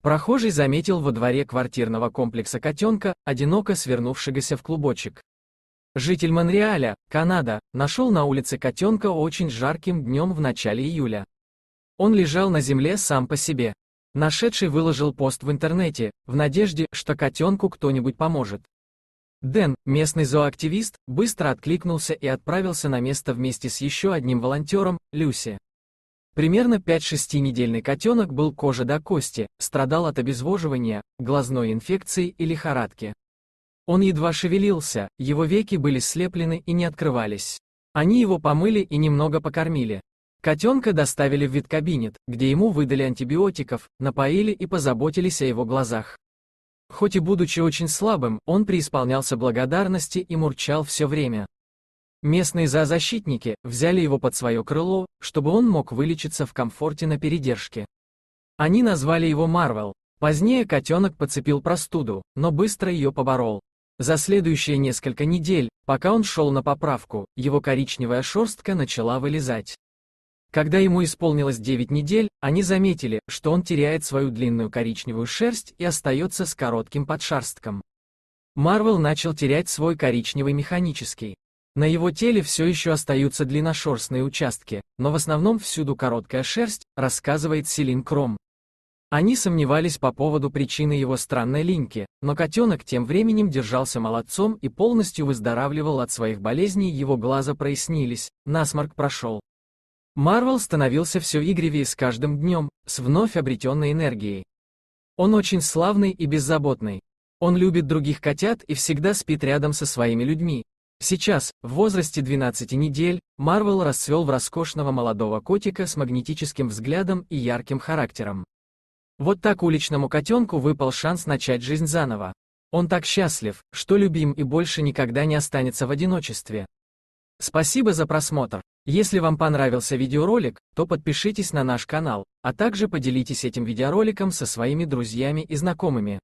Прохожий заметил во дворе квартирного комплекса котенка, одиноко свернувшегося в клубочек. Житель Монреаля, Канада, нашел на улице котенка очень жарким днем в начале июля. Он лежал на земле сам по себе. Нашедший выложил пост в интернете, в надежде, что котенку кто-нибудь поможет. Дэн, местный зооактивист, быстро откликнулся и отправился на место вместе с еще одним волонтером, Люси. Примерно 5-6-недельный котенок был кожа до кости, страдал от обезвоживания, глазной инфекции и лихорадки. Он едва шевелился, его веки были слеплены и не открывались. Они его помыли и немного покормили. Котенка доставили в веткабинет, где ему выдали антибиотиков, напоили и позаботились о его глазах. Хоть и будучи очень слабым, он преисполнялся благодарности и мурчал все время. Местные зоозащитники взяли его под свое крыло, чтобы он мог вылечиться в комфорте на передержке. Они назвали его Марвел. Позднее котенок подцепил простуду, но быстро ее поборол. За следующие несколько недель, пока он шел на поправку, его коричневая шерстка начала вылезать. Когда ему исполнилось 9 недель, они заметили, что он теряет свою длинную коричневую шерсть и остается с коротким подшарстком. Марвел начал терять свой коричневый механический. На его теле все еще остаются длинношерстные участки, но в основном всюду короткая шерсть, рассказывает Селин Кром. Они сомневались по поводу причины его странной линьки, но котенок тем временем держался молодцом и полностью выздоравливал от своих болезней, его глаза прояснились, насморк прошел. Марвел становился все игривее с каждым днем, с вновь обретенной энергией. Он очень славный и беззаботный. Он любит других котят и всегда спит рядом со своими людьми, Сейчас, в возрасте 12 недель, Марвел расцвел в роскошного молодого котика с магнетическим взглядом и ярким характером. Вот так уличному котенку выпал шанс начать жизнь заново. Он так счастлив, что любим и больше никогда не останется в одиночестве. Спасибо за просмотр. Если вам понравился видеоролик, то подпишитесь на наш канал, а также поделитесь этим видеороликом со своими друзьями и знакомыми.